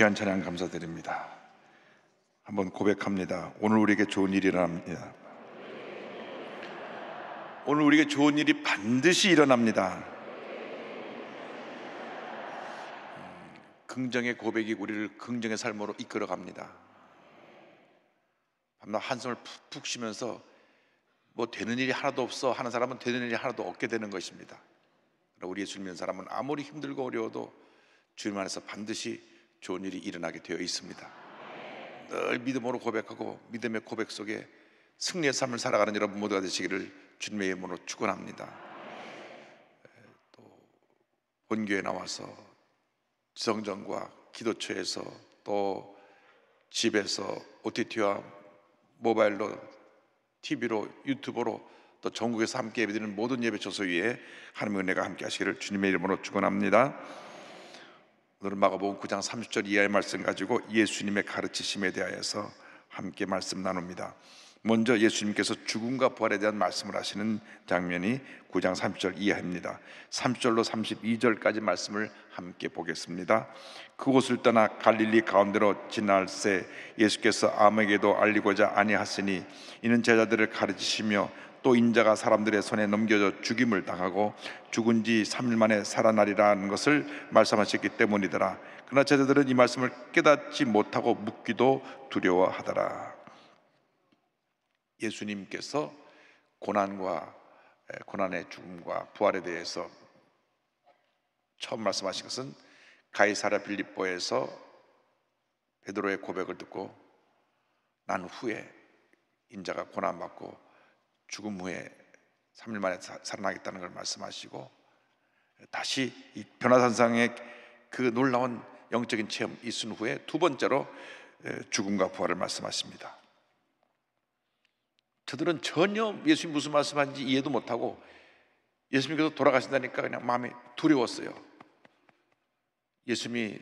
귀한 찬양 감사드립니다. 한번 고백합니다. 오늘 우리에게 좋은 일이 일어납니다. 오늘 우리에게 좋은 일이 반드시 일어납니다. 긍정의 고백이 우리를 긍정의 삶으로 이끌어 갑니다. 밤낮 한숨을 푹푹 쉬면서 뭐 되는 일이 하나도 없어 하는 사람은 되는 일이 하나도 없게 되는 것입니다. 우리 예수 믿는 사람은 아무리 힘들고 어려워도 주님 안에서 반드시 좋은 일이 일어나게 되어 있습니다. 늘 믿음으로 고백하고 믿음의 고백 속에 승리의 삶을 살아가는 여러분 모두가 되시기를 주님의 이름으로 축원합니다. 또 본교에 나와서 성전과 기도처에서 또 집에서 OTT와 모바일로 TV로 유튜브로 또 전국에서 함께 예배드리는 모든 예배 초소 위에 하나님의 은혜가 함께 하시기를 주님의 이름으로 축원합니다. 오늘 마가복음 9장 30절 이하의 말씀 가지고 예수님의 가르치심에 대하여서 함께 말씀 나눕니다. 먼저 예수님께서 죽음과 부활에 대한 말씀을 하시는 장면이 9장 30절 이하입니다. 30절로 32절까지 말씀을 함께 보겠습니다. 그곳을 떠나 갈릴리 가운데로 지날새 예수께서 아무에게도 알리고자 아니하시니 이는 제자들을 가르치시며 또 인자가 사람들의 손에 넘겨져 죽임을 당하고 죽은 지 3일 만에 살아나리라는 것을 말씀하셨기 때문이더라. 그러나 제자들은 이 말씀을 깨닫지 못하고 묻기도 두려워하더라. 예수님께서 고난과 고난의 죽음과 부활에 대해서 처음 말씀하신 것은 가이사라 빌립보에서 베드로의 고백을 듣고 난 후에 인자가 고난받고 죽음 후에 3일 만에 살아나겠다는 걸 말씀하시고 다시 이 변화산상의 그 놀라운 영적인 체험 있은 후에 두 번째로 죽음과 부활을 말씀하십니다. 저들은 전혀 예수님 무슨 말씀하는지 이해도 못하고 예수님께서 돌아가신다니까 그냥 마음이 두려웠어요. 예수님이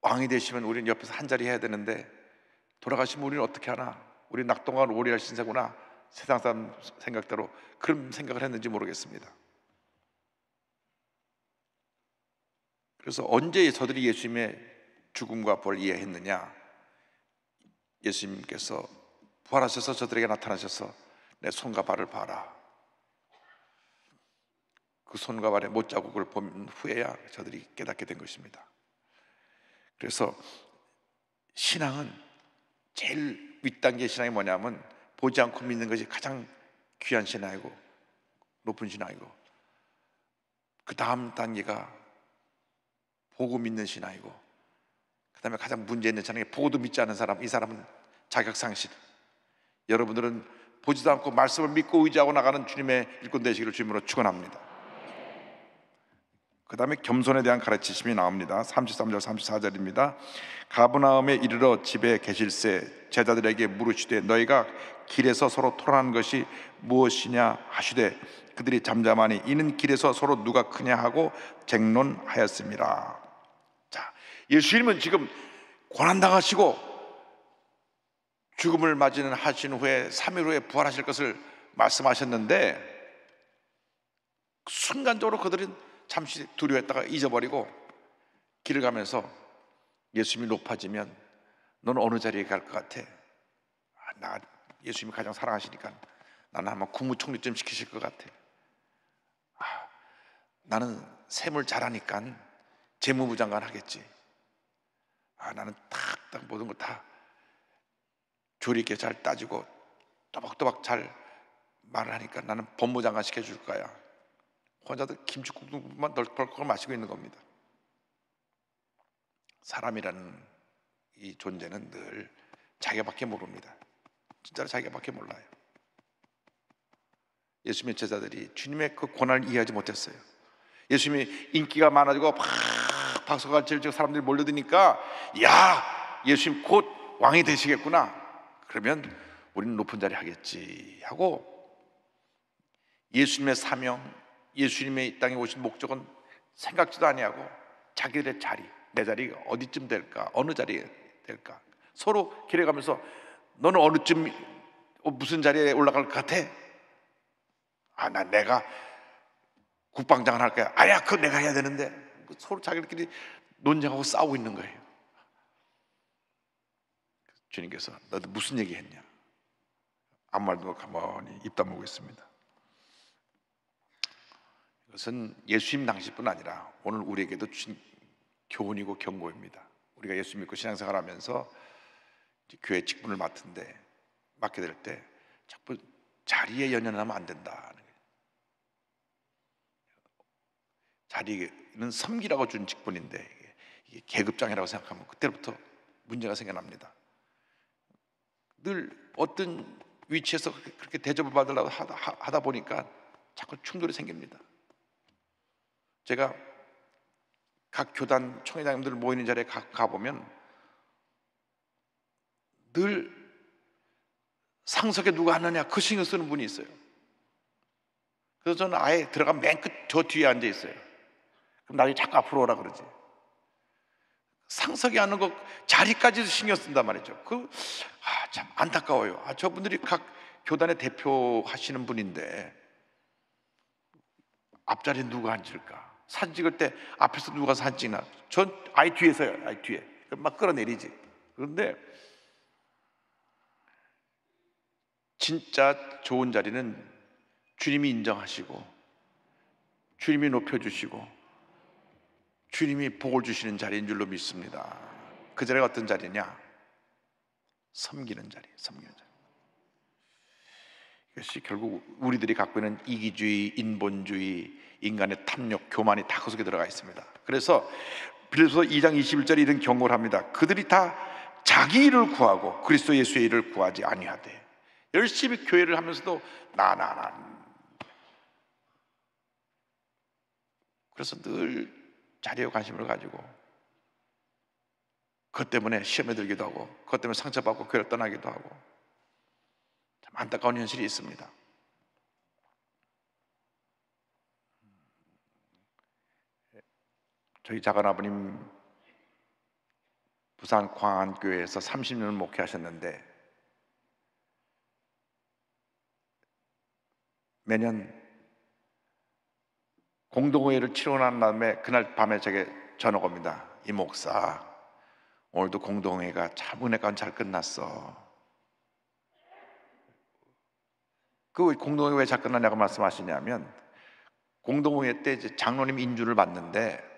왕이 되시면 우리는 옆에서 한 자리 해야 되는데 돌아가시면 우리는 어떻게 하나? 우리 낙동강 오리알 신세구나 세상 사람 생각대로 그런 생각을 했는지 모르겠습니다. 그래서 언제 저들이 예수님의 죽음과 벌 이해했느냐? 예수님께서 부활하셔서 저들에게 나타나셔서 내 손과 발을 봐라. 그 손과 발의 못 자국을 본 후에야 저들이 깨닫게 된 것입니다. 그래서 신앙은 제일 윗단계 신앙이 뭐냐면 보지 않고 믿는 것이 가장 귀한 신앙이고 높은 신앙이고 그 다음 단계가 보고 믿는 신앙이고 그 다음에 가장 문제 있는 신앙이 보고도 믿지 않은 사람 이 사람은 자격상실 여러분들은 보지도 않고 말씀을 믿고 의지하고 나가는 주님의 일꾼 되시기를 주님으로 축원합니다 그 다음에 겸손에 대한 가르치심이 나옵니다. 33절 34절입니다. 가브나움에 이르러 집에 계실세 제자들에게 물으시되 너희가 길에서 서로 토론한 것이 무엇이냐 하시되 그들이 잠잠하니 이는 길에서 서로 누가 크냐 하고 쟁론하였습니다. 자, 예수님은 지금 고난 당하시고 죽음을 맞이는 하신 후에 3일 후에 부활하실 것을 말씀하셨는데 순간적으로 그들은 잠시 두려워했다가 잊어버리고 길을 가면서 예수님이 높아지면 너는 어느 자리에 갈 것 같아? 아, 나 예수님이 가장 사랑하시니까 나는 아마 국무총리쯤 시키실 것 같아. 아, 나는 셈을 잘하니까 재무부 장관 하겠지. 아, 나는 딱딱 모든 걸다 조리 있게 잘 따지고 또박또박 잘 말을 하니까 나는 법무장관 시켜줄 거야. 환자들 김치국만 물 덜컥 마시고 있는 겁니다. 사람이라는 이 존재는 늘 자기밖에 모릅니다. 진짜로 자기밖에 몰라요. 예수님의 제자들이 주님의 그 고난을 이해하지 못했어요. 예수님이 인기가 많아지고 막 박수가 질질 사람들이 몰려드니까 야 예수님 곧 왕이 되시겠구나. 그러면 우리는 높은 자리 하겠지 하고 예수님의 사명, 예수님의 이 땅에 오신 목적은 생각지도 아니하고 자기들의 자리, 내 자리 어디쯤 될까? 어느 자리에 될까? 서로 길에 가면서 너는 어느쯤 어, 무슨 자리에 올라갈 것 같아? 아, 난 내가 국방장을 할 거야. 아야, 그거 내가 해야 되는데. 그 서로 자기들끼리 논쟁하고 싸우고 있는 거예요. 주님께서 너도 무슨 얘기 했냐? 아무 말도 가만히 입 다물고 있습니다. 것은 예수님 당시뿐 아니라 오늘 우리에게도 주신 교훈이고 경고입니다. 우리가 예수 믿고 신앙생활 하면서 교회 직분을 맡은데 맡게 될 때 자꾸 자리에 연연하면 안 된다. 자리는 섬기라고 준 직분인데 이게 계급장이라고 생각하면 그때부터 문제가 생겨납니다. 늘 어떤 위치에서 그렇게 대접을 받으려고 하다, 하다 보니까 자꾸 충돌이 생깁니다. 제가 각 교단 총회장님들 모이는 자리에 가, 가보면 늘 상석에 누가 앉느냐 그 신경 쓰는 분이 있어요. 그래서 저는 아예 들어가 맨 끝 저 뒤에 앉아 있어요. 그럼 나중에 잠깐 앞으로 오라 그러지. 상석에 앉는 거 자리까지도 신경 쓴단 말이죠. 그 아, 참 안타까워요. 아, 저분들이 각 교단의 대표 하시는 분인데 앞자리에 누가 앉을까? 사진 찍을 때 앞에서 누가 사진 찍나? 전 아이 뒤에서요, 아이 뒤에. 막 끌어내리지. 그런데 진짜 좋은 자리는 주님이 인정하시고 주님이 높여주시고 주님이 복을 주시는 자리인 줄로 믿습니다. 그 자리가 어떤 자리냐? 섬기는 자리, 섬기는 자리. 이것이 결국 우리들이 갖고 있는 이기주의, 인본주의, 인간의 탐욕, 교만이 다 거기에 들어가 있습니다. 그래서 빌립보서 2장 21절에 이런 경고를 합니다. 그들이 다 자기 일을 구하고 그리스도 예수의 일을 구하지 아니하되 열심히 교회를 하면서도 나나나 나, 나. 그래서 늘 자리에 관심을 가지고 그것 때문에 시험에 들기도 하고 그것 때문에 상처받고 교회를 떠나기도 하고 참 안타까운 현실이 있습니다. 저희 작은 아버님 부산 광안교회에서 30년을 목회하셨는데 매년 공동회를 의 치르고 난 다음에 그날 밤에 제게 전화가 옵니다. 이 목사 오늘도 공동회가 참 은혜가 잘 끝났어. 그 공동회 왜잘 끝났냐고 말씀하시냐면 공동회 때 장로님 인주를 받는데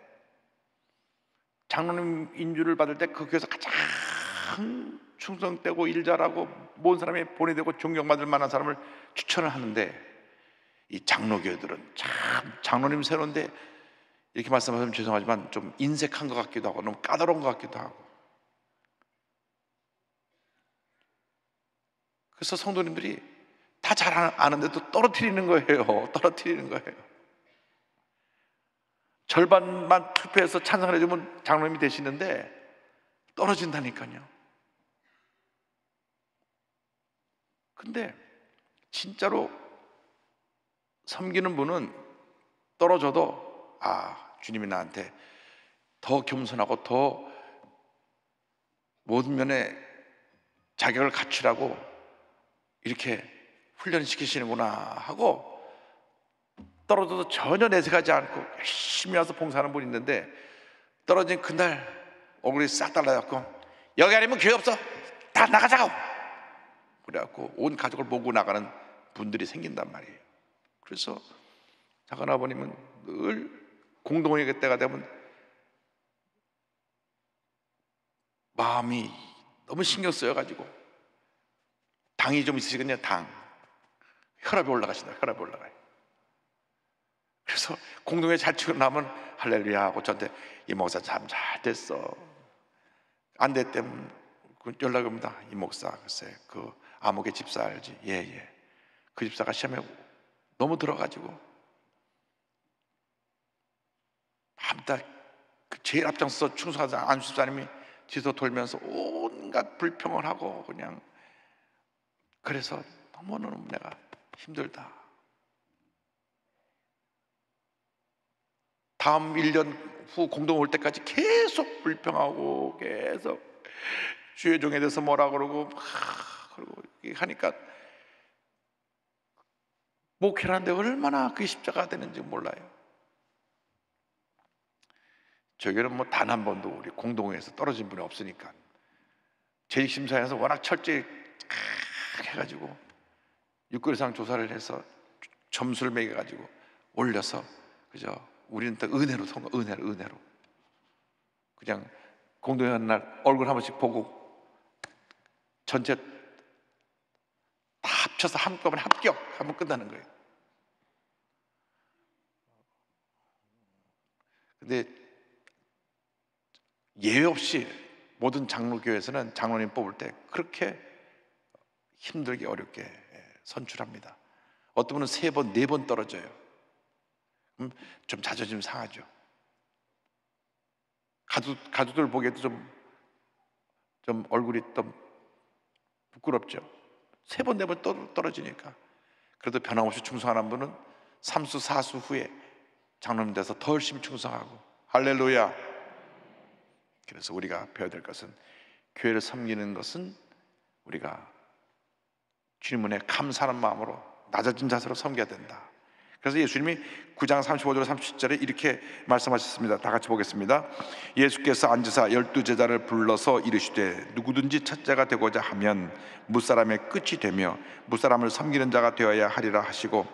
장로님 인주를 받을 때 그 교회에서 가장 충성되고 일 잘하고 모든 사람이 보내되고 존경받을 만한 사람을 추천을 하는데 이 장로교들은 참 장로님 새로운데 이렇게 말씀하시면 죄송하지만 좀 인색한 것 같기도 하고 너무 까다로운 것 같기도 하고 그래서 성도님들이 다 잘 아는데도 떨어뜨리는 거예요. 떨어뜨리는 거예요. 절반만 투표해서 찬성을 해주면 장로님이 되시는데 떨어진다니까요. 근데 진짜로 섬기는 분은 떨어져도 아 주님이 나한테 더 겸손하고 더 모든 면에 자격을 갖추라고 이렇게 훈련시키시는구나 하고 떨어져도 전혀 내색하지 않고 열심히 와서 봉사하는 분이 있는데 떨어진 그날 얼굴이 싹 달라졌고 여기 아니면 교회 없어 다 나가자고 그래갖고 온 가족을 모고 나가는 분들이 생긴단 말이에요 그래서 작은 아버님은 늘 공동회의 때가 되면 마음이 너무 신경 쓰여가지고 당이 좀 있으시거든요 당 혈압이 올라가신다 혈압이 올라가요 그래서 공동회 잘 치고 나면 할렐루야 하고 저한테 이 목사 참 잘 됐어. 안 됐다면 그 연락이 옵니다. 이 목사 글쎄 그 암흑의 집사 알지? 예예. 예. 그 집사가 시험에 너무 들어가지고 밤다 그 제일 앞장서서 충성하자 안수집사님이 뒤서 돌면서 온갖 불평을 하고 그냥 그래서 너무너무 내가 힘들다. 다음 1년 후 공동 올 때까지 계속 불평하고 계속 주의 종에 대해서 뭐라 그러고 그러고 하니까 목회하는데 얼마나 그 십자가 되는지 몰라요. 저희는 뭐 단 한 번도 우리 공동회에서 떨어진 분이 없으니까 재직 심사에서 워낙 철저히 해가지고 육개월 이상 조사를 해서 점수를 매겨가지고 올려서 그죠 우리는 또 은혜로 통가 은혜로, 은혜로. 그냥 공동회하날 얼굴 한 번씩 보고 전체 다 합쳐서 한꺼번에 합격 한 번 끝나는 거예요. 근데 예외 없이 모든 장로교회에서는 장로님 뽑을 때 그렇게 힘들게 어렵게 선출합니다. 어떤 분은 세 번, 네 번 떨어져요. 음, 좀 자존심 상하죠. 가족, 가족들 보기에도 좀, 좀 얼굴이 좀 부끄럽죠. 세 번, 네 번 떨어지니까. 그래도 변함없이 충성하는 분은 삼수, 사수 후에 장로님 돼서 더 열심히 충성하고. 할렐루야. 그래서 우리가 배워야 될 것은 교회를 섬기는 것은 우리가 질문에 감사하는 마음으로 낮아진 자세로 섬겨야 된다. 그래서 예수님이 9장 35절 3 0절에 이렇게 말씀하셨습니다. 다 같이 보겠습니다. 예수께서 앉으사 열두 제자를 불러서 이르시되 누구든지 첫째가 되고자 하면 무사람의 끝이 되며 무사람을 섬기는 자가 되어야 하리라 하시고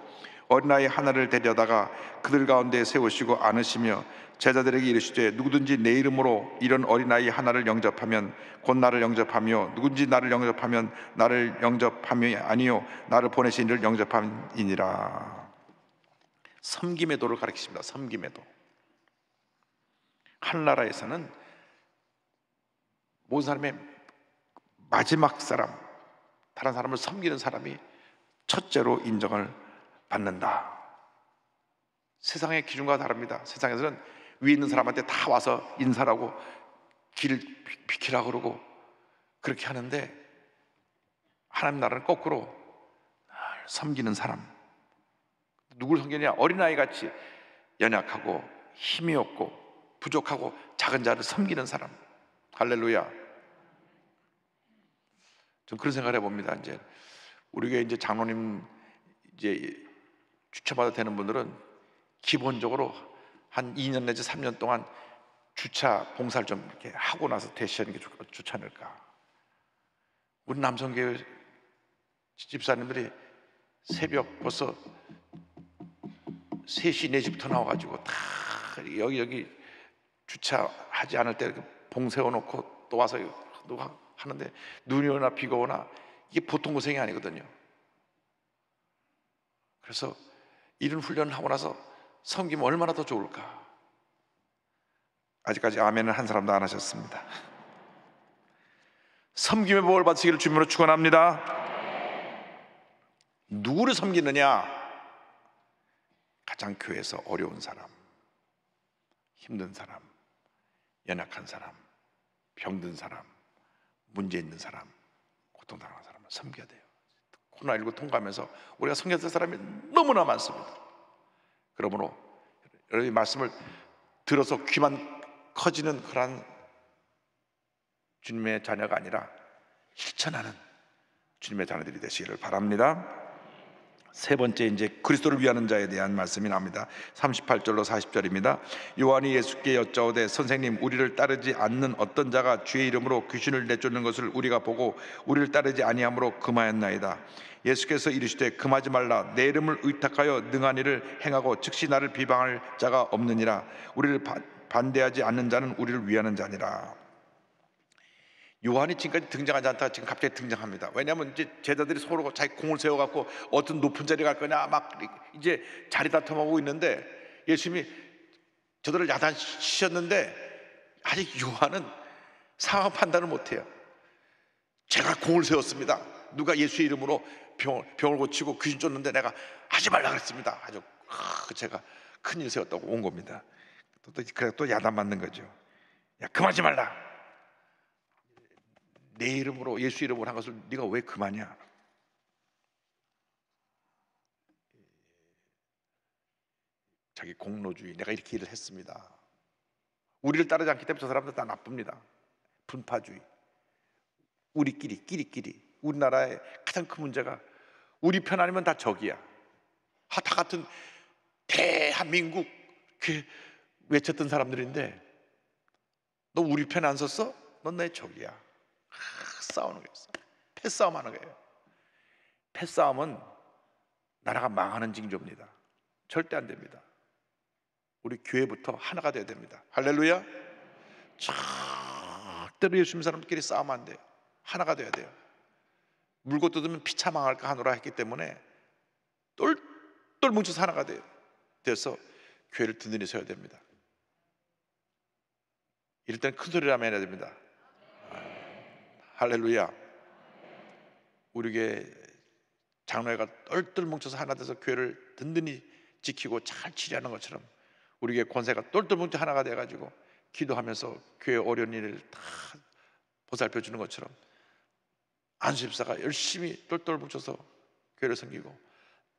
어린아이 하나를 데려다가 그들 가운데 세우시고 안으시며 제자들에게 이르시되 누구든지 내 이름으로 이런 어린아이 하나를 영접하면 곧 나를 영접하며 누군지 나를 영접하면 나를 영접하며 아니요 나를 보내신 이를 영접함이니라 섬김의 도를 가르치십니다. 섬김의 도. 한나라에서는 모든 사람의 마지막 사람, 다른 사람을 섬기는 사람이 첫째로 인정을 받는다. 세상의 기준과 다릅니다. 세상에서는 위에 있는 사람한테 다 와서 인사라고 길 비키라 그러고 그렇게 하는데 하나님 나라는 거꾸로 섬기는 사람, 누굴 섬기냐? 어린아이 같이 연약하고 힘이 없고 부족하고 작은 자를 섬기는 사람. 할렐루야. 전 그런 생각을 해봅니다. 이제 우리가 이제 장로님 이제 주차받아 되는 분들은 기본적으로 한 2년 내지 3년 동안 주차 봉사를 좀 이렇게 하고 나서 대시하는 게 좋지 않을까. 우리 남성교회 집사님들이 새벽 벌써 셋이 네 집부터 나와가지고 다 여기 여기 주차하지 않을 때 봉 세워놓고 또 와서 누가 하는데 눈이 오나 비가 오나 이게 보통 고생이 아니거든요. 그래서 이런 훈련을 하고 나서 섬기면 얼마나 더 좋을까? 아직까지 아멘을한 사람도 안 하셨습니다. 섬김의 복을 받으시기를 주님으로 축원합니다. 누구를 섬기느냐? 가장 교회에서 어려운 사람, 힘든 사람, 연약한 사람, 병든 사람, 문제 있는 사람, 고통당하는 사람을 섬겨야 돼요. 코로나19 통과하면서 우리가 섬겼던 사람이 너무나 많습니다. 그러므로 여러분이 말씀을 들어서 귀만 커지는 그러한 주님의 자녀가 아니라 실천하는 주님의 자녀들이 되시기를 바랍니다. 세 번째 이제 그리스도를 위하는 자에 대한 말씀이 나옵니다. 38절로 40절입니다. 요한이 예수께 여짜오되 선생님 우리를 따르지 않는 어떤 자가 주의 이름으로 귀신을 내쫓는 것을 우리가 보고 우리를 따르지 아니함으로 금하였나이다. 예수께서 이르시되 금하지 말라 내 이름을 의탁하여 능한 일을 행하고 즉시 나를 비방할 자가 없느니라 우리를 바, 반대하지 않는 자는 우리를 위하는 자니라. 요한이 지금까지 등장하지 않다가 지금 갑자기 등장합니다. 왜냐하면 이제 제자들이 서로 자기 공을 세워갖고 어떤 높은 자리 갈 거냐 막 이제 자리 다툼하고 있는데 예수님이 저들을 야단치셨는데 아직 요한은 상황 판단을 못해요. 제가 공을 세웠습니다. 누가 예수 이름으로 병을, 병을 고치고 귀신 쫓는데 내가 하지 말라 그랬습니다. 아주 제가 큰일 세웠다고 온 겁니다. 또, 또, 그래 또 야단 맞는 거죠. 야, 그만하지 말라. 내 이름으로 예수 이름으로 한 것을 네가 왜 그만이야? 자기 공로주의 내가 이렇게 일을 했습니다. 우리를 따르지 않기 때문에 저 사람들 다 나쁩니다. 분파주의. 우리끼리 끼리끼리 우리나라의 가장 큰 문제가 우리 편 아니면 다 적이야. 하다 아, 같은 대한민국 그 외쳤던 사람들인데 너 우리 편안 섰어? 넌 내 적이야. 싸우는 거였어요. 패싸움 하는 거예요. 패싸움은 나라가 망하는 징조입니다. 절대 안 됩니다. 우리 교회부터 하나가 돼야 됩니다. 할렐루야. 절대로 예수님 사람들끼리 싸우면 안 돼요. 하나가 돼야 돼요. 물고 뜯으면 피차 망할까 하노라 했기 때문에 똘똘 뭉쳐서 하나가 돼요. 돼서 교회를 든든히 세야 됩니다. 이럴 때는 큰 소리라면 해야 됩니다. 할렐루야. 우리에게 장로회가 똘똘 뭉쳐서 하나 돼서 교회를 든든히 지키고 잘치하는 것처럼 우리에게 권세가 똘똘 뭉쳐 하나가 돼가지고 기도하면서 교회 어려운 일을 다 보살펴 주는 것처럼 안수집사가 열심히 똘똘 뭉쳐서 교회를 섬기고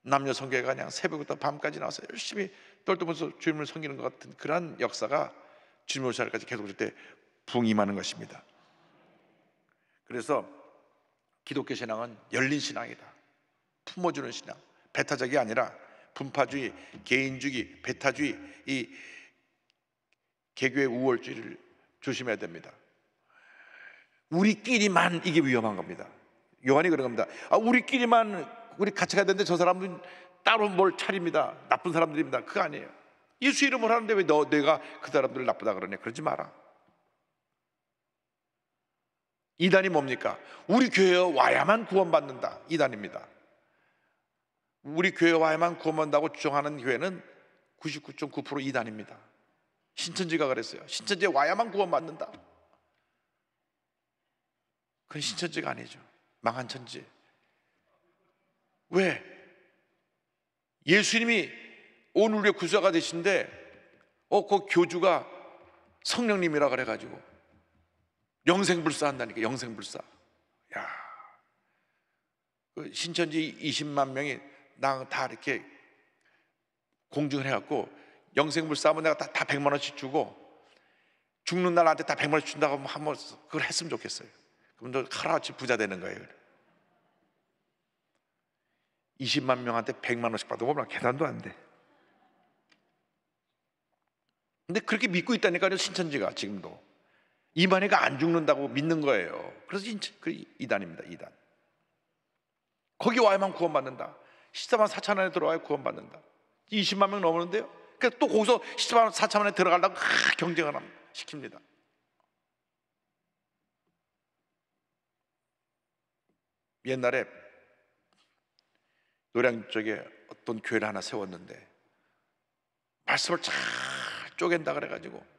남녀 성교회가 그냥 새벽부터 밤까지 나와서 열심히 똘똘 뭉쳐서 주님을 섬기는 것 같은 그러한 역사가 주님 오시날까지 계속 될때 붕임하는 것입니다. 그래서 기독교 신앙은 열린 신앙이다. 품어주는 신앙. 배타적이 아니라 분파주의, 개인주의, 배타주의, 이 개교의 우월주의를 조심해야 됩니다. 우리끼리만 이게 위험한 겁니다. 요한이 그런 겁니다. 아, 우리끼리만 우리 같이 가야 되는데 저 사람은 따로 뭘 차립니다. 나쁜 사람들입니다. 그거 아니에요. 예수 이름을 하는데 왜 너, 내가 그 사람들을 나쁘다 그러냐. 그러지 마라. 이단이 뭡니까? 우리 교회에 와야만 구원받는다. 이단입니다. 우리 교회에 와야만 구원받는다고 주장하는 교회는 99.9% 이단입니다. 신천지가 그랬어요. 신천지에 와야만 구원받는다. 그건 신천지가 아니죠. 망한 천지. 왜? 예수님이 온 우리의 구사가 되신데, 어, 그 교주가 성령님이라 그래가지고 영생불사 한다니까 영생불사. 야, 그 신천지 20만 명이 나 다 이렇게 공증을 해갖고 영생불사 하면 내가 다, 다 100만 원씩 주고 죽는 날 나한테 다 100만 원씩 준다고 하면 한 번 그걸 했으면 좋겠어요. 그럼 너 하루아치 부자 되는 거예요. 20만 명한테 100만 원씩 받아보면 계산도 안 돼. 근데 그렇게 믿고 있다니까요, 신천지가 지금도. 이만희가 안 죽는다고 믿는 거예요. 그래서 인체, 그 이단입니다. 이단. 거기 와야만 구원받는다. 14만 4천 안에 들어와야 구원받는다. 20만 명 넘었는데요. 그러니까 또 거기서 14만 4천 안에 들어가려고 경쟁을 시킵니다. 옛날에 노량 쪽에 어떤 교회를 하나 세웠는데 말씀을 잘 쪼갠다 그래가지고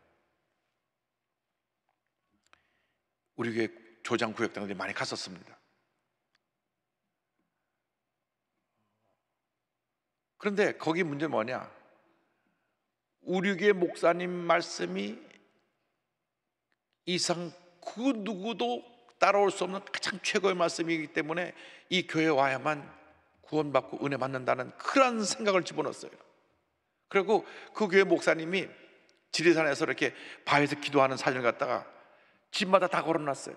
우리 교회 조장 구역당들이 많이 갔었습니다. 그런데 거기 문제 뭐냐? 우리 교회 목사님 말씀이 이상 그 누구도 따라올 수 없는 가장 최고의 말씀이기 때문에 이 교회 와야만 구원받고 은혜 받는다는 그런 생각을 집어넣었어요. 그리고 그 교회 목사님이 지리산에서 이렇게 바위에서 기도하는 사진을 갖다가 집마다 다 걸어놨어요.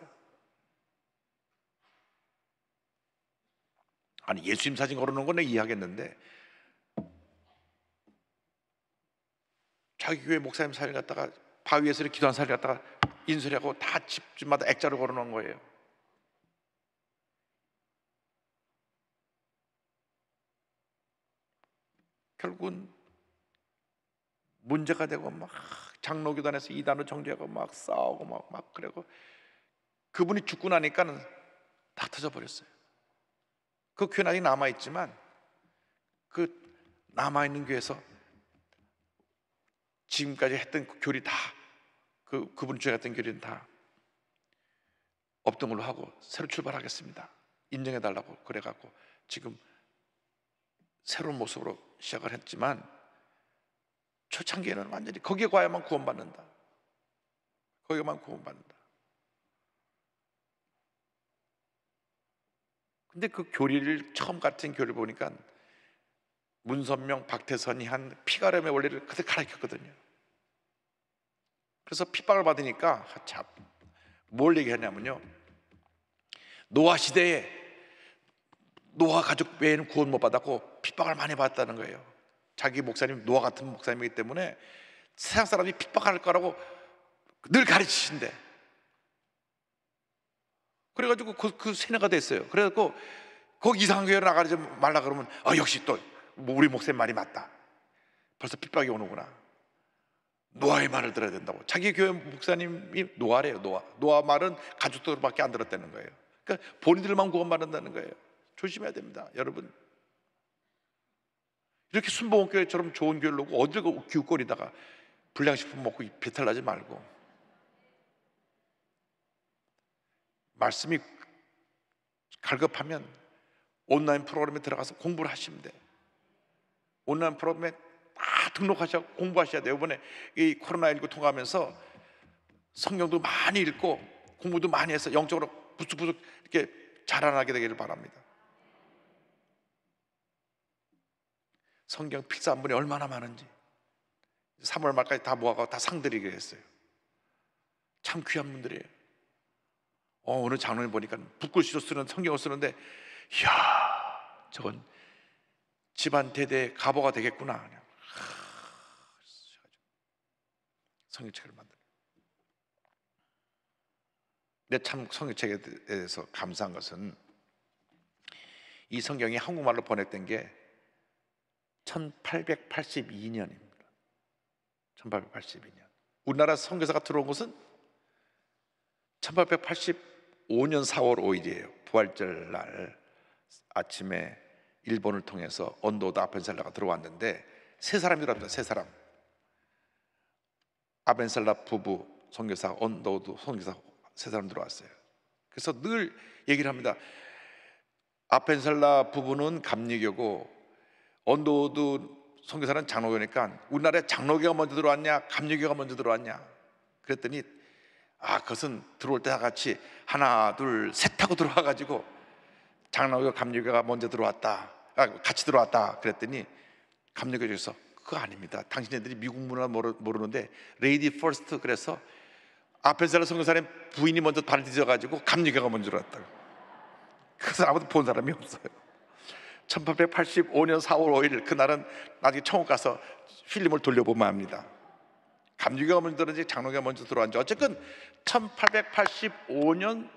아니 예수님 사진 걸어놓은 건 이해하겠는데 자기 교회 목사님 사진 갖다가 바위에서 기도한 사진 갖다가 인쇄하고 다 집집마다 액자로 걸어놓은 거예요. 결국은 문제가 되고 막 장로교단에서 이단으로 정죄하고 막 싸우고 막, 막 그러고 그분이 죽고 나니까는 다 터져버렸어요. 그 교회는 아직 남아있지만 그 남아있는 교회에서 지금까지 했던 그 교리 다 그, 그분이 주장했던 교리는 다 없던 걸로 하고 새로 출발하겠습니다. 인정해달라고 그래갖고 지금 새로운 모습으로 시작을 했지만 초창기에는 완전히 거기에 과야만 구원받는다. 거기에만 구원받는다. 근데 그 교리를 처음 같은 교리를 보니까 문선명 박태선이 한 피가름의 원리를 그때 가르쳤거든요. 그래서 핍박을 받으니까 아, 참, 뭘 얘기하냐면요. 노아 시대에 노아 가족 외에는 구원 못 받았고 핍박을 많이 받았다는 거예요. 자기 목사님 노아 같은 목사님이기 때문에 세상 사람이 핍박할 거라고 늘가르치신대 그래가지고 그, 그 세뇌가 됐어요. 그래갖고 거기 이상한 교회로 나가지 말라 그러면 아 역시 또 우리 목사님 말이 맞다. 벌써 핍박이 오는구나. 노아의 말을 들어야 된다고. 자기 교회 목사님이 노아래요. 노아. 노아 말은 가족들밖에 안 들었다는 거예요. 그러니까 본인들만 구원말한다는 거예요. 조심해야 됩니다, 여러분. 이렇게 순복음교회처럼 좋은 교회를 놓고 어딜 그 기웃거리다가 불량식품 먹고 배탈 나지 말고 말씀이 갈급하면 온라인 프로그램에 들어가서 공부를 하시면 돼. 온라인 프로그램에 다 등록하셔 공부하셔야 돼요. 이번에 이 코로나19 통과하면서 성경도 많이 읽고 공부도 많이 해서 영적으로 부쑥부쑥 이렇게 자라나게 되기를 바랍니다. 성경 필사 한분이 얼마나 많은지 3월 말까지 다 모아가고 다 상드리게 했어요. 참 귀한 분들이에요. 어, 어느 장로님 보니까 북글씨로 쓰는 성경을 쓰는데 이야 저건 집안 대대 가보가 되겠구나. 성경책을 만들. 근데 참 성경책에 대해서 감사한 것은 이 성경이 한국말로 번역된 게 1882년입니다. 1882년. 우리나라 선교사가 들어온 것은 1885년 4월 5일이에요. 부활절 날 아침에 일본을 통해서 언도다 아펜살라가 들어왔는데 세 사람이랍니다. 세 사람. 아벤살라 부부 선교사 언더우드 선교사 세 사람 들어왔어요. 그래서 늘 얘기를 합니다. 아펜살라 부부는 감리교고 언더우드 선교사는 장로교니까 우리나라에 장로교가 먼저 들어왔냐 감리교가 먼저 들어왔냐 그랬더니 아 그것은 들어올 때 다 같이 하나 둘 셋 하고 들어와가지고 장로교 감리교가 먼저 들어왔다 아, 같이 들어왔다 그랬더니 감리교 쪽에서 그거 아닙니다 당신네들이 미국 문화 모르, 모르는데 레이디 퍼스트 그래서 앞에 서는 선교사님 부인이 먼저 발을 디뎌가지고 감리교가 먼저 들어왔다고 그래서 아무도 본 사람이 없어요 1885년 4월 5일 그날은 나중에 천국 가서 필름을 돌려보면 합니다 감리교가 먼저 들어온지 장로교가 먼저 들어왔는지 어쨌든 1885년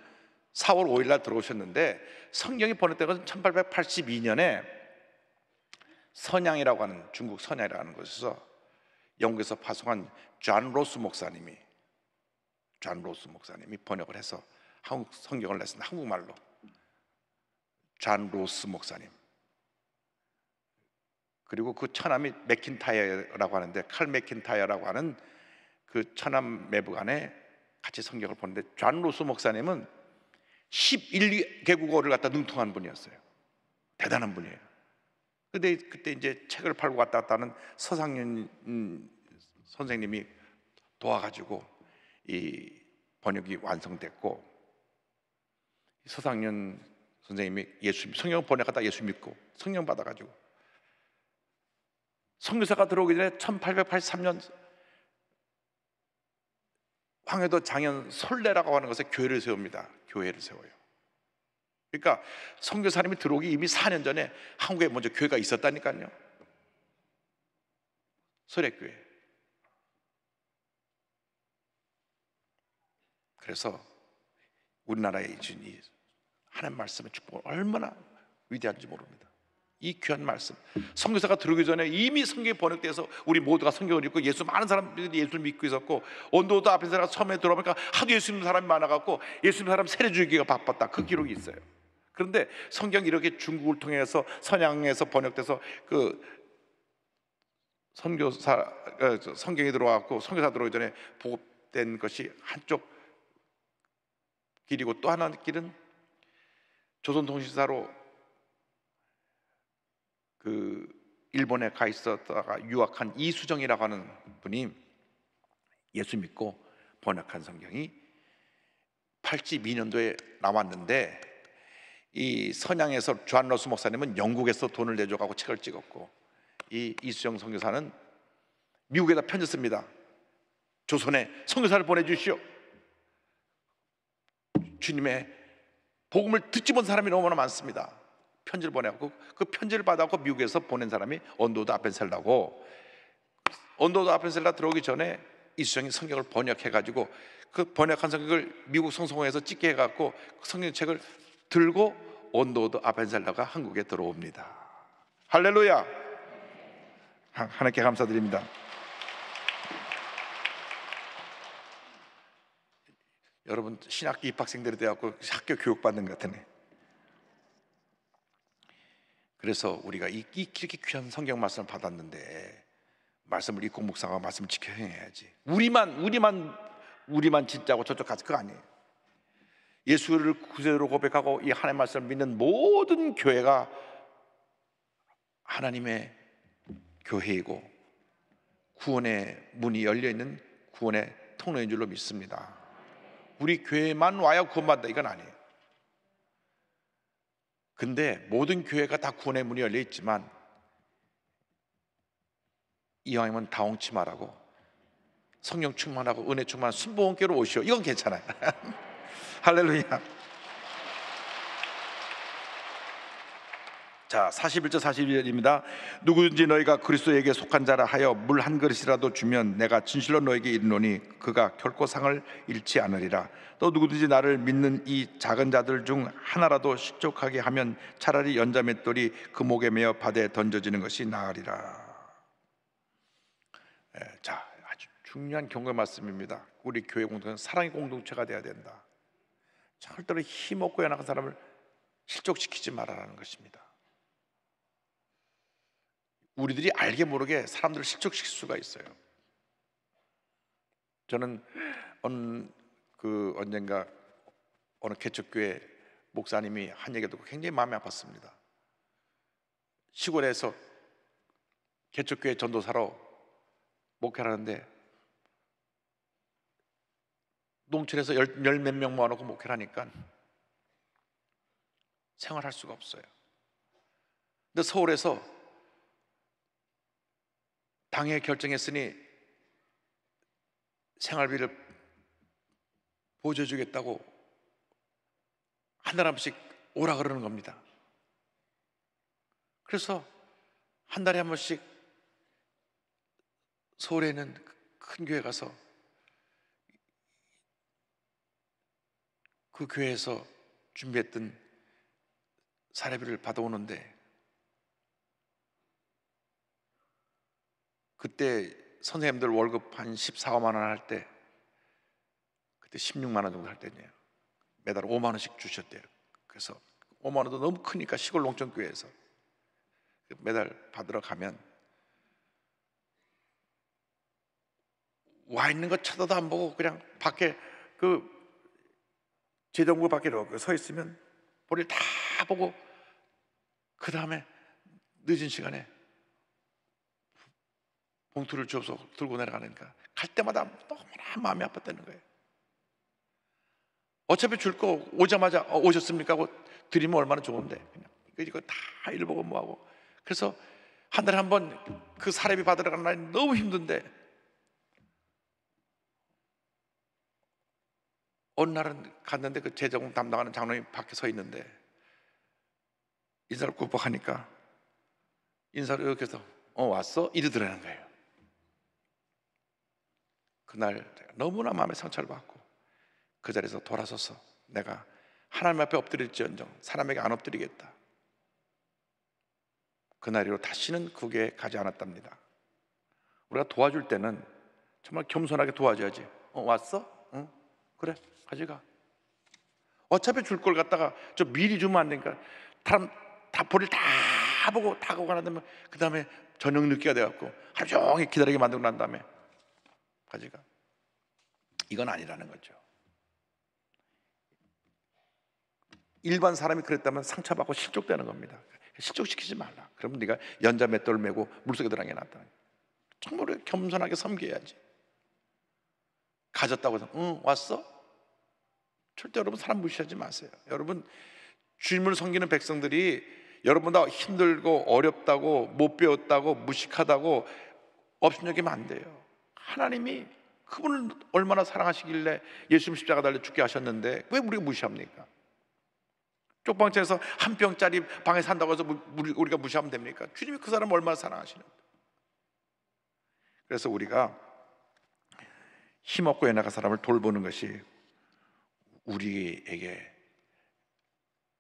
4월 5일 날 들어오셨는데 성경이 보냈던 것은 1882년에 선양이라고 하는 중국 선양이라는 곳에서 영국에서 파송한 존 로스 목사님이 존 로스 목사님이 번역을 해서 한국 성경을 냈습니다. 한국말로. 잔 로스 목사님. 그리고 그 처남이 맥킨타이어라고 하는데 칼 맥킨타이어라고 하는 그 처남 매부간에 같이 성경을 보는데 존 로스 목사님은 11개국어를 갖다 능통한 분이었어요. 대단한 분이에요. 근데 그때 이제 책을 팔고 갔다왔다는 서상윤 선생님이 도와가지고 이 번역이 완성됐고 서상윤 선생님이 예수 성경 번역하다 예수 믿고 성령 받아가지고 성교사가 들어오기 전에 1883년 황해도 장현 설레라고 하는 것에 교회를 세웁니다. 교회를 세워요. 그러니까 성교사님이 들어오기 이미 4년 전에 한국에 먼저 교회가 있었다니까요. 소래교회. 그래서 우리나라의 주님 하나님 말씀의 축복을 얼마나 위대한지 모릅니다. 이 귀한 말씀. 성교사가 들어오기 전에 이미 성경이 번역돼서 우리 모두가 성경을 읽고 예수 많은 사람들이 예수를 믿고 있었고 온도도 앞에 사람 섬에 들어오니까 하도 예수 믿 사람이 많아갖고 예수 믿 사람 세례 주기가 바빴다. 그 기록이 있어요. 그런데 성경 이렇게 중국을 통해서 선양에서 번역돼서 그 선교사 그 성경이 들어왔고 선교사 들어오기 전에 보급된 것이 한쪽 길이고 또 하나 길은 조선통신사로 그 일본에 가 있었다가 유학한 이수정이라고 하는 분이 예수 믿고 번역한 성경이 82년도에 나왔는데 이 선양에서 주한 러스 목사님은 영국에서 돈을 내줘가고 책을 찍었고 이 이수정 선교사는 미국에다 편졌습니다 조선에 선교사를 보내주시오. 주님의 복음을 듣지 본 사람이 너무나 많습니다. 편지를 보내고 그 편지를 받아고 미국에서 보낸 사람이 언도드 아펜셀라고 언도드 아펜셀라 들어오기 전에 이수정이 성경을 번역해 가지고 그 번역한 성경을 미국 성서공에서 찍게 해 갖고 그 성경책을 들고 언도드 아펜셀라가 한국에 들어옵니다. 할렐루야. 하나님께 감사드립니다. 여러분 신학교 입학생들이 돼갖고 학교 교육받는 것 같으네. 그래서 우리가 이, 이, 이렇게 귀한 성경 말씀을 받았는데 말씀을 읽고 묵상하고 말씀을 지켜 행해야지. 우리만 우리만 우리만 진짜고 저쪽 가서 그거 아니에요. 예수를 구세로 고백하고 이 하나님 말씀을 믿는 모든 교회가 하나님의 교회이고 구원의 문이 열려 있는 구원의 통로인 줄로 믿습니다. 우리 교회만 와야 구원받다 이건 아니에요. 근데 모든 교회가 다 구원의 문이 열려 있지만 이왕이면 다홍치마라고 성령 충만하고 은혜 충만 순복음교로 오시오. 이건 괜찮아요. 할렐루야. 자, 41절 42절입니다. 누구든지 너희가 그리스도에게 속한 자라 하여 물 한 그릇이라도 주면 내가 진실로 너에게 이르노니 그가 결코 상을 잃지 않으리라. 또 누구든지 나를 믿는 이 작은 자들 중 하나라도 식족하게 하면 차라리 연자맷돌이 그 목에 매어 바다에 던져지는 것이 나으리라. 예, 자, 아주 중요한 경고 말씀입니다. 우리 교회 공동체는 사랑의 공동체가 돼야 된다. 절대로 힘없고 연약한 사람을 실족시키지 말아라는 것입니다. 우리들이 알게 모르게 사람들을 실족시킬 수가 있어요. 저는 어느 그 언젠가 어느 개척교회 목사님이 한 얘기 듣고 굉장히 마음이 아팠습니다. 시골에서 개척교회 전도사로 목회를 하는데 농촌에서 열 몇 명 모아놓고 목회를 하니까 생활할 수가 없어요. 근데 서울에서 당에 결정했으니 생활비를 보조해 주겠다고 한달한번씩 오라 그러는 겁니다. 그래서 한 달에 한 번씩 서울에 있는 큰 교회 가서 그 교회에서 준비했던 사례비를 받아오는데 그때 선생님들 월급 한 14만 원 할 때 그때 16만 원 정도 할 때네요. 매달 5만 원씩 주셨대요. 그래서 5만 원도 너무 크니까 시골 농촌 교회에서 매달 받으러 가면 와 있는 거 쳐다도 안 보고 그냥 밖에 그 재정부 밖에 이렇게 그 서 있으면 볼일 다 보고 그 다음에 늦은 시간에 봉투를 줘서 들고 내려가니까 갈 때마다 너무나 마음이 아팠다는 거예요. 어차피 줄 거 오자마자 어, 오셨습니까 하고 드리면 얼마나 좋은데 그냥 이거, 다 일보고 뭐하고 그래서 한 달에 한 번 그 사례비 받으러 가는 날이 너무 힘든데 어느 날은 갔는데 그 재정 담당하는 장로님 밖에 서 있는데 인사를 굽박하니까 인사를 이렇게 해서 어 왔어? 이러더라는 거예요 그날 너무나 마음의 상처를 받고 그 자리에서 돌아서서 내가 하나님 앞에 엎드릴지언정 사람에게 안 엎드리겠다. 그날 이로 다시는 그게 가지 않았답니다. 우리가 도와줄 때는 정말 겸손하게 도와줘야지. 어, 왔어? 응? 그래, 가지가 어차피 줄 걸 갖다가 저 미리 주면 안 되니까 사람 다 볼일 다 보고 다 보고 가는 나면 그 다음에 저녁 늦게가 돼갖고 하루 종일 기다리게 만들고 난 다음에 가지가 이건 아니라는 거죠. 일반 사람이 그랬다면 상처받고 실족되는 겁니다. 실족시키지 말라. 그러면 네가 연자 맷돌 메고 물속에 들어간게 낫다. 정말로 겸손하게 섬겨야지. 가졌다고 해서 응 왔어? 절대 여러분 사람 무시하지 마세요. 여러분 주님을 섬기는 백성들이 여러분다 힘들고 어렵다고 못 배웠다고 무식하다고 없신여기면안 돼요. 하나님이 그분을 얼마나 사랑하시길래 예수님 십자가 달려 죽게 하셨는데 왜 우리가 무시합니까? 쪽방차에서 한 병짜리 방에 산다고 해서 우리가 무시하면 됩니까? 주님이 그 사람을 얼마나 사랑하시는데 그래서 우리가 힘없고 연약한 사람을 돌보는 것이 우리에게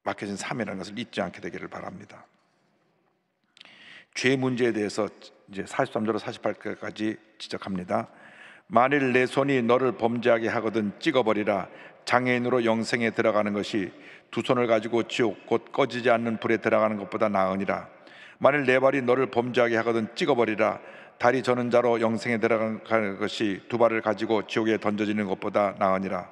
맡겨진 삶이라는 것을 잊지 않게 되기를 바랍니다. 죄 문제에 대해서 이제 4 3절 48절까지 지적합니다. 만일 내 손이 너를 범죄하게 하거든 찍어버리라. 장애인으로 영생에 들어가는 것이 두 손을 가지고 지옥 곧 꺼지지 않는 불에 들어가는 것보다 나으니라. 만일 내 발이 너를 범죄하게 하거든 찍어버리라. 다리 저는 자로 영생에 들어가는 것이 두 발을 가지고 지옥에 던져지는 것보다 나으니라.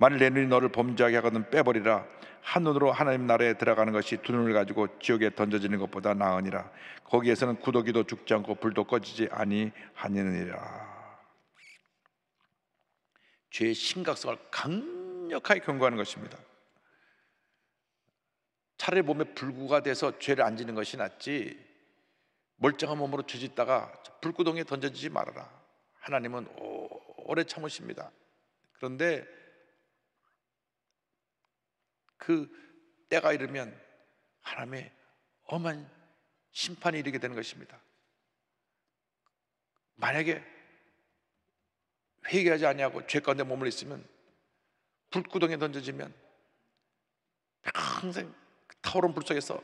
만일 내 눈이 너를 범죄하게 하거든 빼버리라 한 눈으로 하나님 나라에 들어가는 것이 두 눈을 가지고 지옥에 던져지는 것보다 나으니라 거기에서는 구더기도 죽지 않고 불도 꺼지지 아니하니라 죄의 심각성을 강력하게 경고하는 것입니다 차라리 몸에 불구가 돼서 죄를 안 지는 것이 낫지 멀쩡한 몸으로 죄짓다가 불구덩이에 던져지지 말아라 하나님은 오래 참으십니다 그런데 그 때가 이르면 하나님의 엄한 심판이 이르게 되는 것입니다. 만약에 회개하지 아니하고 죄 가운데 몸을 있으면 불구덩에 던져지면 평생 타오른 불 속에서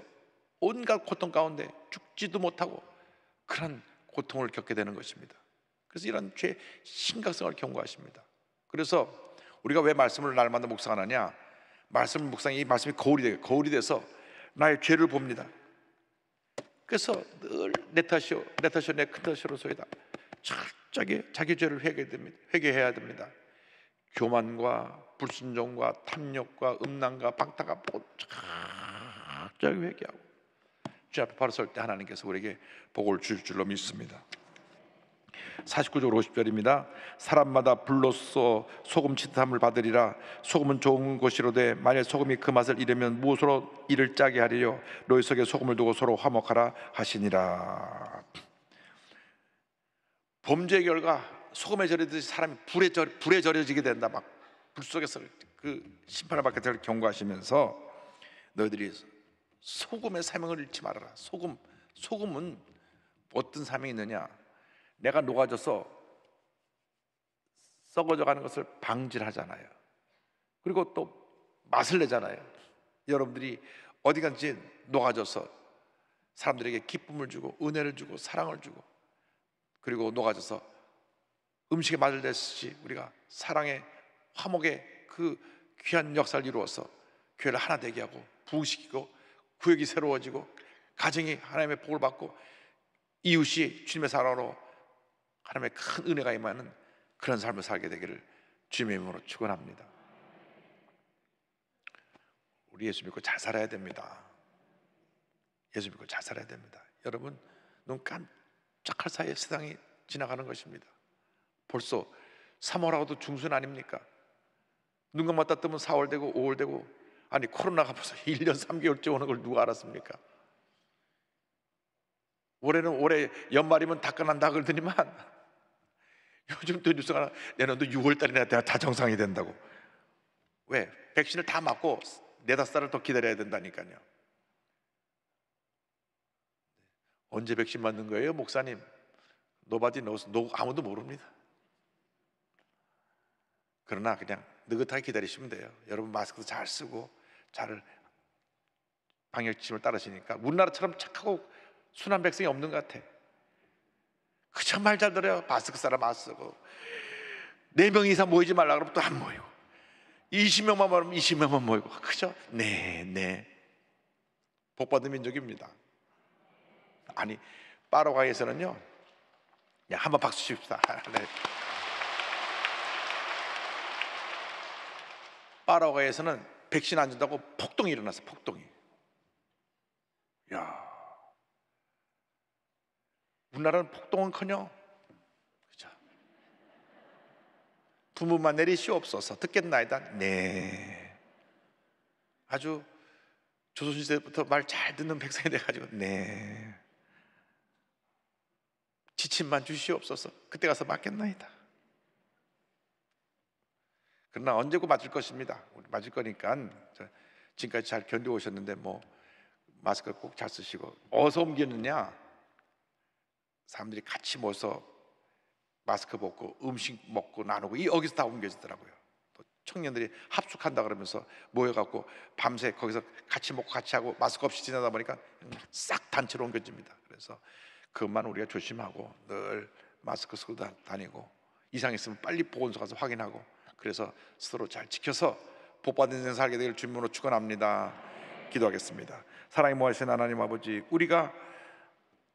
온갖 고통 가운데 죽지도 못하고 그런 고통을 겪게 되는 것입니다. 그래서 이런 죄 심각성을 경고하십니다. 그래서 우리가 왜 말씀을 날마다 묵상하느냐? 말씀 묵상이 이 말씀이 거울이 되 거울이 돼서 나의 죄를 봅니다. 그래서 늘 내 탓이요, 내 탓이요, 내 큰 탓이로소이다. 철저하게 자기 죄를 회개됩니다. 회개해야 됩니다. 교만과 불순종과 탐욕과 음란과 방탕과 철저하게 회개하고 주 앞에 바로 설 때 하나님께서 우리에게 복을 주 줄로 믿습니다. 49절 50절입니다. 사람마다 불로써 소금 치듯함을 받으리라. 소금은 좋은 곳이로되 만일 소금이 그 맛을 잃으면 무엇으로 이를 짜게 하리요? 너희 속에 소금을 두고 서로 화목하라 하시니라. 범죄의 결과 소금에 절이듯이 사람이 불에 절 불에 절여지게 된다. 막 불 속에서 그 심판을 받게 될 경고하시면서 너희들이 소금의 사명을 잃지 말아라. 소금 소금은 어떤 사명이 있느냐? 내가 녹아져서 썩어져 가는 것을 방지하잖아요. 그리고 또 맛을 내잖아요. 여러분들이 어디 간지 녹아져서 사람들에게 기쁨을 주고 은혜를 주고 사랑을 주고 그리고 녹아져서 음식에 맛을 냈듯이 우리가 사랑의 화목의 그 귀한 역사를 이루어서 교회를 하나 되게 하고 부흥시키고 구역이 새로워지고 가정이 하나님의 복을 받고 이웃이 주님의 사랑으로 하나님의 큰 은혜가 임하는 그런 삶을 살게 되기를 주님의 이름으로 축원합니다. 우리 예수 믿고 잘 살아야 됩니다. 예수 믿고 잘 살아야 됩니다. 여러분 눈 깜짝할 사이에 세상이 지나가는 것입니다. 벌써 3월하고도 중순 아닙니까? 눈 감았다 뜨면 4월 되고 5월 되고 아니 코로나가 벌써 1년 3개월째 오는 걸 누가 알았습니까? 올해는 올해 연말이면 다 끝난다 그러더니만 요즘 또 뉴스가 나 내년도 6월달이나 돼야 다 정상이 된다고. 왜? 백신을 다 맞고 네다섯 살을 더 기다려야 된다니까요. 언제 백신 맞는 거예요, 목사님? 노바디 노스, 노 아무도 모릅니다. 그러나 그냥 느긋하게 기다리시면 돼요. 여러분 마스크도 잘 쓰고 잘 방역 지침을 따르시니까 우리나라처럼 착하고 순한 백성이 없는 것 같아. 그저 말 잘 들어요. 바스크 그 사람 안 쓰고. 네 명 이상 모이지 말라 그러면 또 안 모이고. 20명만 모이면 20명만 모이고. 그죠? 네, 네. 복받은 민족입니다. 아니, 파로강에서는요. 야, 한번 박수 칩시다. 네. 파라가에서는 백신 안 준다고 폭동이 일어났어, 폭동이. 야, 우리나라는 폭동은커녕 그죠? 부모만 내리시옵소서 듣겠나이다. 네. 아주 조선 시대부터 말 잘 듣는 백성이 돼가지고 네. 지침만 주시옵소서. 그때 가서 맞겠나이다. 그러나 언제고 맞을 것입니다. 맞을 거니까 지금까지 잘견디고 오셨는데 뭐 마스크 꼭 잘 쓰시고 어서 옮기느냐 사람들이 같이 모여서 마스크 벗고 음식 먹고 나누고 이 여기서 다 옮겨지더라고요. 또 청년들이 합숙한다 그러면서 모여갖고 밤새 거기서 같이 먹고 같이 하고 마스크 없이 지나다 보니까 음, 싹 단체로 옮겨집니다. 그래서 그것만 우리가 조심하고 늘 마스크 쓰고 다니고 이상있으면 빨리 보건소 가서 확인하고 그래서 스스로 잘 지켜서 복받은 인생 살게 될 주님으로 축원합니다. 기도하겠습니다. 사랑의 모하신 하나님 아버지, 우리가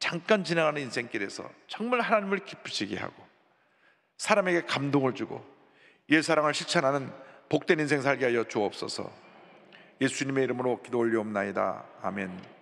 잠깐 지나가는 인생길에서 정말 하나님을 기쁘시게 하고 사람에게 감동을 주고 예사랑을 실천하는 복된 인생 살게 하여 주옵소서. 예수님의 이름으로 기도 올리옵나이다. 아멘.